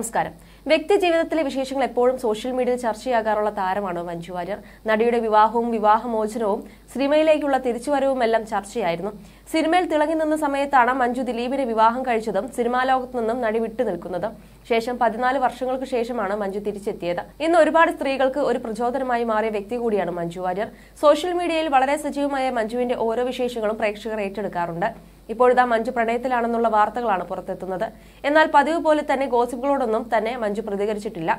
നമസ്കാരം വ്യക്തി ജീവിതത്തിലെ വിശേഷങ്ങൾ എപ്പോഴും സോഷ്യൽ മീഡിയയിൽ ചർച്ചയാകാറുള്ള താരമാണ് മഞ്ജു വാര്യർ നടിയുടെ വിവാഹവും വിവാഹമോചനവും സിനിമയിലേക്കുള്ള തിരിച്ചുവരവും എല്ലാം ചർച്ചയായിരുന്നു സിനിമയിൽ തിളങ്ങി നിന്ന സമയത്താണ് മഞ്ജു ദിലീപിനെ വിവാഹം കഴിച്ചതും സിനിമാ ലോകത്തു നിന്നും നടി വിട്ടു നിൽക്കുന്നതും ശേഷം പതിനാല് വർഷങ്ങൾക്ക് ശേഷമാണ് മഞ്ജു തിരിച്ചെത്തിയത് ഇന്ന് ഒരുപാട് സ്ത്രീകൾക്ക് ഒരു പ്രചോദനമായി മാറിയ വ്യക്തി കൂടിയാണ് മഞ്ജു വാര്യർ സോഷ്യൽ മീഡിയയിൽ വളരെ സജീവമായ മഞ്ജുവിന്റെ ഓരോ വിശേഷങ്ങളും പ്രേക്ഷകർ ഏറ്റെടുക്കാറുണ്ട് ഇപ്പോഴിതാ മഞ്ജു പ്രണയത്തിലാണെന്നുള്ള വാർത്തകളാണ് പുറത്തെത്തുന്നത് എന്നാൽ പതിവ് പോലെ തന്നെ ഗോസിപ്പുകളോടൊന്നും തന്നെ മഞ്ജു പ്രതികരിച്ചിട്ടില്ല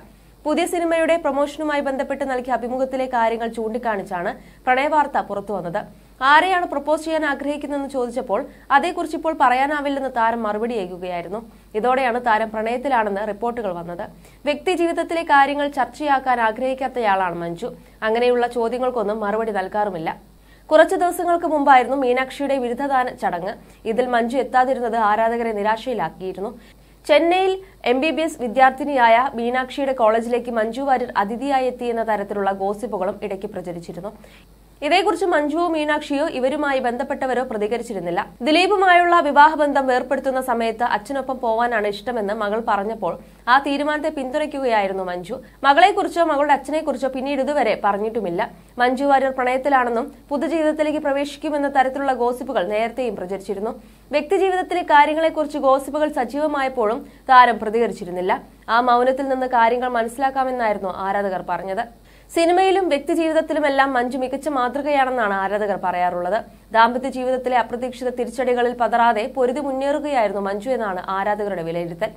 പുതിയ സിനിമയുടെ പ്രൊമോഷനുമായി ബന്ധപ്പെട്ട് നൽകിയ അഭിമുഖത്തിലെ കാര്യങ്ങൾ ചൂണ്ടിക്കാണിച്ചാണ് പ്രണയവാർത്ത പുറത്തുവന്നത് ആരെയാണ് പ്രപ്പോസ് ചെയ്യാൻ ആഗ്രഹിക്കുന്നതെന്ന് ചോദിച്ചപ്പോൾ അതേക്കുറിച്ച് ഇപ്പോൾ പറയാനാവില്ലെന്ന് താരം മറുപടി ഏകുകയായിരുന്നു ഇതോടെയാണ് താരം പ്രണയത്തിലാണെന്ന് റിപ്പോർട്ടുകൾ വന്നത് വ്യക്തി ജീവിതത്തിലെ കാര്യങ്ങൾ ചർച്ചയാക്കാൻ ആഗ്രഹിക്കാത്തയാളാണ് മഞ്ജു അങ്ങനെയുള്ള ചോദ്യങ്ങൾക്കൊന്നും മറുപടി നൽകാറുമില്ല കുറച്ചു ദിവസങ്ങൾക്ക് മുമ്പായിരുന്നു മീനാക്ഷിയുടെ വിരുദ്ധദാന ചടങ്ങ് ഇതിൽ മഞ്ജു എത്താതിരുന്നത് ആരാധകരെ നിരാശയിലാക്കിയിരുന്നു ചെന്നൈയിൽ എം ബി ബി എസ് വിദ്യാർത്ഥിനിയായ മീനാക്ഷിയുടെ കോളേജിലേക്ക് മഞ്ജു വാര്യർ അതിഥിയായി എത്തിയെന്ന തരത്തിലുള്ള ഗോസിപ്പുകളും ഇടയ്ക്ക് പ്രചരിച്ചിരുന്നു ഇതേക്കുറിച്ച് മഞ്ജുവോ മീനാക്ഷിയോ ഇവരുമായി ബന്ധപ്പെട്ടവരോ പ്രതികരിച്ചിരുന്നില്ല ദിലീപുമായുള്ള വിവാഹബന്ധം ഏർപ്പെടുത്തുന്ന സമയത്ത് അച്ഛനൊപ്പം പോവാനാണ് ഇഷ്ടമെന്ന് മകൾ പറഞ്ഞപ്പോൾ ആ തീരുമാനത്തെ പിന്തുണയ്ക്കുകയായിരുന്നു മഞ്ജു മകളെക്കുറിച്ചോ മകളുടെ അച്ഛനെക്കുറിച്ചോ പിന്നീട് ഇതുവരെ പറഞ്ഞിട്ടുമില്ല മഞ്ജു വാര്യർ പ്രണയത്തിലാണെന്നും പൊതുജീവിതത്തിലേക്ക് പ്രവേശിക്കുമെന്ന തരത്തിലുള്ള ഗോസിപ്പുകൾ നേരത്തെയും പ്രചരിച്ചിരുന്നു വ്യക്തിജീവിതത്തിലെ കാര്യങ്ങളെക്കുറിച്ച് ഗോസിപ്പുകൾ സജീവമായപ്പോഴും താരം പ്രതികരിച്ചിരുന്നില്ല ആ മൗനത്തിൽ നിന്ന് കാര്യങ്ങൾ മനസ്സിലാക്കാമെന്നായിരുന്നു ആരാധകർ പറഞ്ഞത് സിനിമയിലും വ്യക്തിജീവിതത്തിലുമെല്ലാം മഞ്ജു മികച്ച മാതൃകയാണെന്നാണ് ആരാധകർ പറയാറുള്ളത് ദാമ്പത്യ ജീവിതത്തിലെ അപ്രതീക്ഷിത തിരിച്ചടികളിൽ പതറാതെ പൊരുതി മുന്നേറുകയായിരുന്നു മഞ്ജു എന്നാണ് ആരാധകരുടെ വിലയിരുത്തൽ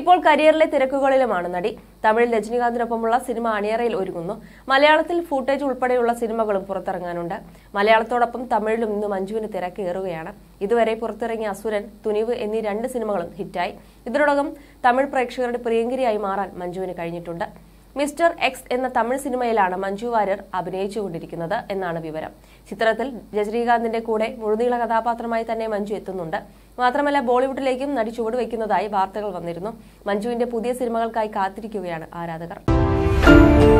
ഇപ്പോൾ കരിയറിലെ തിരക്കുകളിലുമാണ് നടി തമിഴിൽ രജനീകാന്തിനൊപ്പമുള്ള സിനിമ അണിയറയിൽ ഒരുങ്ങുന്നു മലയാളത്തിൽ ഫൂട്ടേജ് ഉൾപ്പെടെയുള്ള സിനിമകളും പുറത്തിറങ്ങാനുണ്ട് മലയാളത്തോടൊപ്പം തമിഴിലും ഇന്ന് മഞ്ജുവിന് തിരക്കേറുകയാണ് ഇതുവരെ പുറത്തിറങ്ങിയ അസുരൻ തുനിവ് എന്നീ രണ്ട് സിനിമകളും ഹിറ്റായി ഇതിനോടകം തമിഴ് പ്രേക്ഷകരുടെ പ്രിയങ്കരിയായി മാറാൻ മഞ്ജുവിന് കഴിഞ്ഞിട്ടുണ്ട് മിസ്റ്റർ എക്സ് എന്ന തമിഴ് സിനിമയിലാണ് മഞ്ജു വാര്യർ അഭിനയിച്ചുകൊണ്ടിരിക്കുന്നത് എന്നാണ് വിവരം ചിത്രത്തിൽ രജനീകാന്തിന്റെ കൂടെ മുഴുനീള കഥാപാത്രമായി തന്നെ മഞ്ജു എത്തുന്നുണ്ട് മാത്രമല്ല ബോളിവുഡിലേക്കും നടി ചുവടുവയ്ക്കുന്നതായി വാർത്തകൾ വന്നിരുന്നു മഞ്ജുവിന്റെ പുതിയ സിനിമകൾക്കായി കാത്തിരിക്കുകയാണ് ആരാധകർ